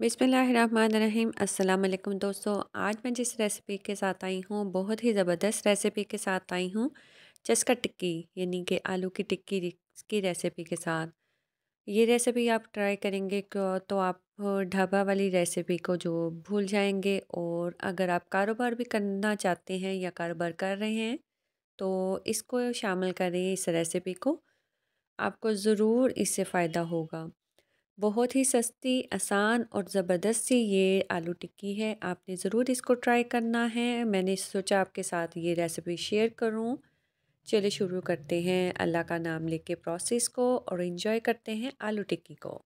बिसमीम अल्लाम दोस्तों आज मैं जिस रेसिपी के साथ आई हूँ बहुत ही ज़बरदस्त रेसिपी के साथ आई हूँ चस्का टिक्की यानी कि आलू की टिक्की की रेसिपी के साथ ये रेसिपी आप ट्राई करेंगे तो आप ढाबा वाली रेसिपी को जो भूल जाएंगे और अगर आप कारोबार भी करना चाहते हैं या कारोबार कर रहे हैं तो इसको शामिल करें इस रेसिपी को आपको ज़रूर इससे फ़ायदा होगा बहुत ही सस्ती आसान और ज़बरदस्त सी ये आलू टिक्की है आपने ज़रूर इसको ट्राई करना है मैंने सोचा आपके साथ ये रेसिपी शेयर करूँ चलिए शुरू करते हैं अल्लाह का नाम लेके प्रोसेस को और इन्जॉय करते हैं आलू टिक्की को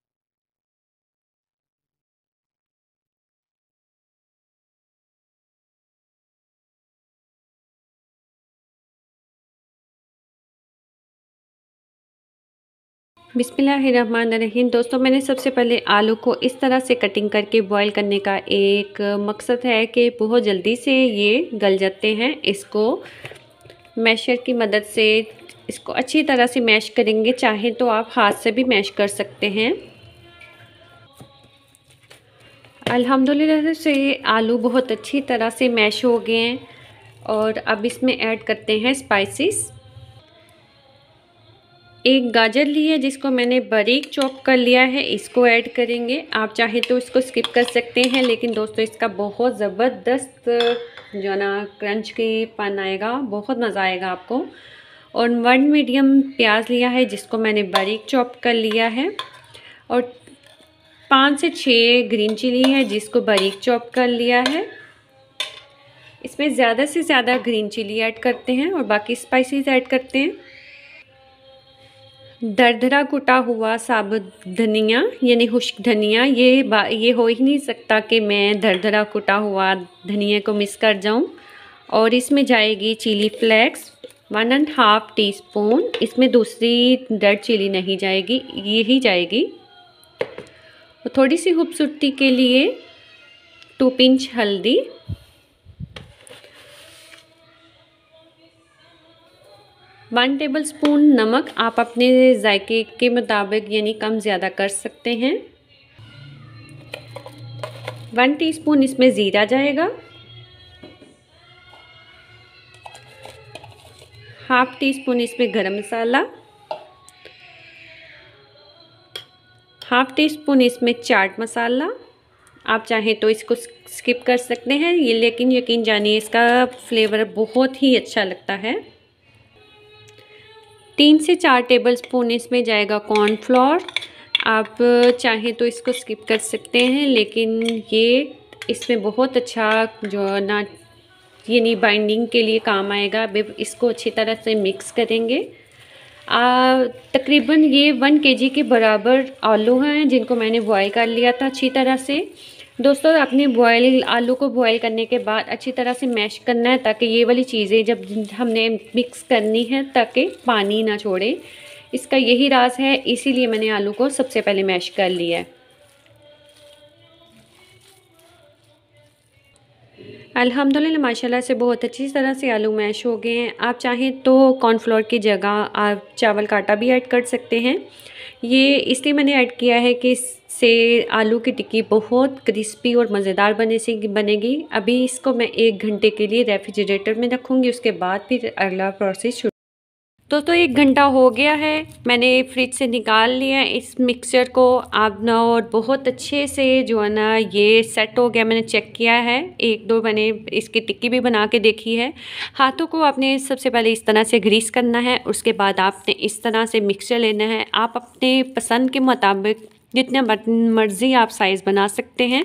बिसमीम दोस्तों मैंने सबसे पहले आलू को इस तरह से कटिंग करके बॉईल करने का एक मकसद है कि बहुत जल्दी से ये गल जाते हैं इसको मैशर की मदद से इसको अच्छी तरह से मैश करेंगे चाहे तो आप हाथ से भी मैश कर सकते हैं अल्हम्दुलिल्लाह से आलू बहुत अच्छी तरह से मैश हो गए हैं और अब इसमें ऐड करते हैं स्पाइसेस एक गाजर ली है जिसको मैंने बारीक चॉप कर लिया है इसको ऐड करेंगे आप चाहे तो इसको स्किप कर सकते हैं लेकिन दोस्तों इसका बहुत ज़बरदस्त जो ना क्रंच के पन आएगा बहुत मज़ा आएगा आपको और वन मीडियम प्याज लिया है जिसको मैंने बारीक चॉप कर लिया है और पाँच से छः ग्रीन चिली है जिसको बारीक चॉप कर लिया है इसमें ज़्यादा से ज़्यादा ग्रीन चिली ऐड करते हैं और बाकी स्पाइसीज़ ऐड करते हैं दरदरा कुटा हुआ साबुत धनिया यानी खुश्क धनिया ये ये हो ही नहीं सकता कि मैं दरदरा कुटा हुआ धनिया को मिस कर जाऊं और इसमें जाएगी chilli flakes one and half teaspoon इसमें दूसरी रेड चिली नहीं जाएगी ये ही जाएगी और थोड़ी सी खूबसूरती के लिए टू पिंच हल्दी वन टेबल स्पून नमक आप अपने जायके के मुताबिक यानी कम ज़्यादा कर सकते हैं वन टीस्पून इसमें ज़ीरा जाएगा हाफ टी स्पून इसमें गरम मसाला हाफ टी स्पून इसमें चाट मसाला आप चाहें तो इसको स्किप कर सकते हैं ये लेकिन यकीन जानिए इसका फ्लेवर बहुत ही अच्छा लगता है तीन से चार टेबल स्पून इसमें जाएगा कॉर्नफ्लोर आप चाहें तो इसको स्किप कर सकते हैं लेकिन ये इसमें बहुत अच्छा जो ना यानी बाइंडिंग के लिए काम आएगा अब इसको अच्छी तरह से मिक्स करेंगे तकरीबन ये वन केजी के बराबर आलू हैं जिनको मैंने बॉयल कर लिया था अच्छी तरह से दोस्तों आपने बॉयल आलू को बॉयल करने के बाद अच्छी तरह से मैश करना है ताकि ये वाली चीज़ें जब हमने मिक्स करनी है ताकि पानी ना छोड़े इसका यही राज है इसीलिए मैंने आलू को सबसे पहले मैश कर लिया है अल्हम्दुलिल्लाह माशाल्लाह से बहुत अच्छी तरह से आलू मैश हो गए हैं आप चाहें तो कॉर्नफ्लोर की जगह आप चावल का आटा भी ऐड कर सकते हैं ये इसलिए मैंने ऐड किया है कि इससे आलू की टिक्की बहुत क्रिस्पी और मज़ेदार बने से बनेगी अभी इसको मैं एक घंटे के लिए रेफ्रिजरेटर में रखूँगी उसके बाद फिर अगला प्रोसेस दोस्तों तो एक घंटा हो गया है मैंने फ्रिज से निकाल लिया इस मिक्सचर को आप ना और बहुत अच्छे से जो है ना ये सेट हो गया मैंने चेक किया है एक दो मैंने इसकी टिक्की भी बना के देखी है हाथों को आपने सबसे पहले इस तरह से ग्रीस करना है उसके बाद आपने इस तरह से मिक्सचर लेना है आप अपने पसंद के मुताबिक जितना मर्ज़ी आप साइज़ बना सकते हैं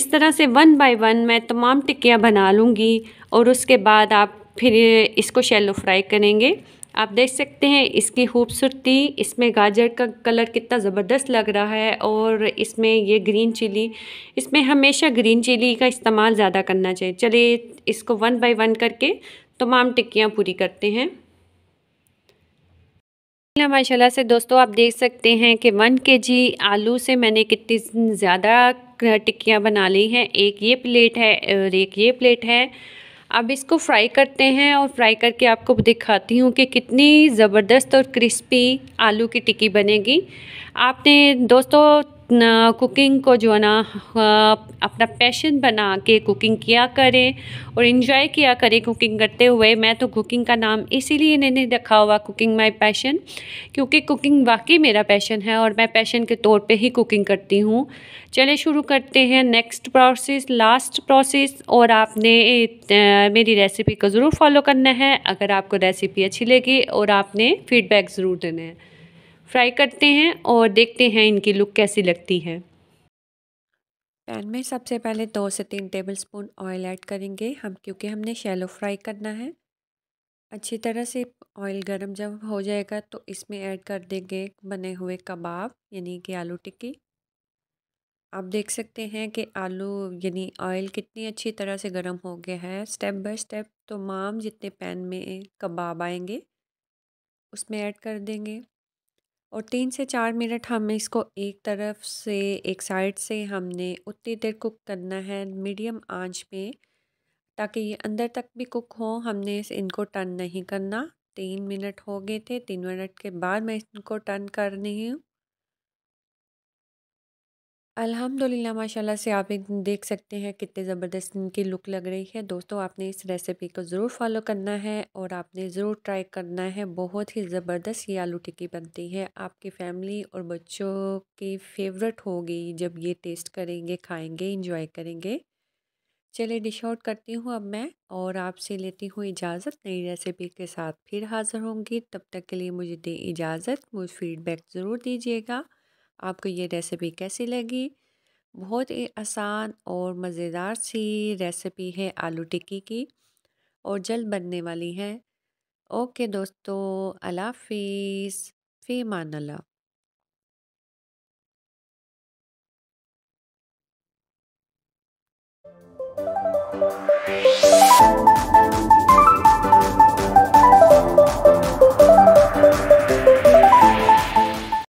इस तरह से वन बाय वन मैं तमाम टिक्कियाँ बना लूँगी और उसके बाद आप फिर इसको शैलो फ्राई करेंगे आप देख सकते हैं इसकी खूबसूरती इसमें गाजर का कलर कितना ज़बरदस्त लग रहा है और इसमें ये ग्रीन चिली इसमें हमेशा ग्रीन चिली का इस्तेमाल ज़्यादा करना चाहिए चलिए इसको वन बाय वन करके तमाम टिक्कियाँ पूरी करते हैं माशाल्लाह से दोस्तों आप देख सकते हैं कि वन के जी आलू से मैंने कितनी ज़्यादा टिक्कियाँ बना ली हैं एक ये प्लेट है और एक ये प्लेट है अब इसको फ्राई करते हैं और फ्राई करके आपको दिखाती हूँ कि कितनी ज़बरदस्त और क्रिस्पी आलू की टिक्की बनेगी आपने दोस्तों कुकिंग को जो है ना अपना पैशन बना के कुकिंग किया करें और इन्जॉय किया करें कुकिंग करते हुए मैं तो कुकिंग का नाम इसीलिए नहीं रखा हुआ कुकिंग माय पैशन क्योंकि कुकिंग वाकई मेरा पैशन है और मैं पैशन के तौर पे ही कुकिंग करती हूँ चले शुरू करते हैं नेक्स्ट प्रोसेस लास्ट प्रोसेस और आपने मेरी रेसिपी को ज़रूर फॉलो करना है अगर आपको रेसिपी अच्छी लगी और आपने फीडबैक ज़रूर देना है फ्राई करते हैं और देखते हैं इनकी लुक कैसी लगती है पैन में सबसे पहले दो से तीन टेबलस्पून ऑयल ऐड करेंगे हम क्योंकि हमने शैलो फ्राई करना है अच्छी तरह से ऑयल गर्म जब हो जाएगा तो इसमें ऐड कर देंगे बने हुए कबाब यानी कि आलू टिक्की आप देख सकते हैं कि आलू यानी ऑयल कितनी अच्छी तरह से गर्म हो गया है स्टेप बाय स्टेप तमाम जितने पैन में कबाब आएंगे उसमें ऐड कर देंगे और तीन से चार मिनट हमें इसको एक तरफ से एक साइड से हमने उतनी देर कुक करना है मीडियम आंच पे ताकि ये अंदर तक भी कुक हो हमने इनको टर्न नहीं करना तीन मिनट हो गए थे तीन मिनट के बाद मैं इनको टर्न कर रही हूँ अल्हम्दुलिल्लाह माशाल्लाह से आप एक देख सकते हैं कितने ज़बरदस्त इनकी लुक लग रही है दोस्तों आपने इस रेसिपी को ज़रूर फॉलो करना है और आपने ज़रूर ट्राई करना है बहुत ही ज़बरदस्त ये आलू टिक्की बनती है आपकी फैमिली और बच्चों की फेवरेट होगी जब ये टेस्ट करेंगे खाएंगे इंजॉय करेंगे चलिए डिश आउट करती हूँ अब मैं और आपसे लेती हूँ इजाज़त नई रेसिपी के साथ फिर हाज़िर होंगी तब तक के लिए मुझे दें इजाज़त मुझे फीडबैक ज़रूर दीजिएगा आपको ये रेसिपी कैसी लगी बहुत ही आसान और मज़ेदार सी रेसिपी है आलू टिक्की की और जल्द बनने वाली है ओके दोस्तों अला फीस फी मानला Thank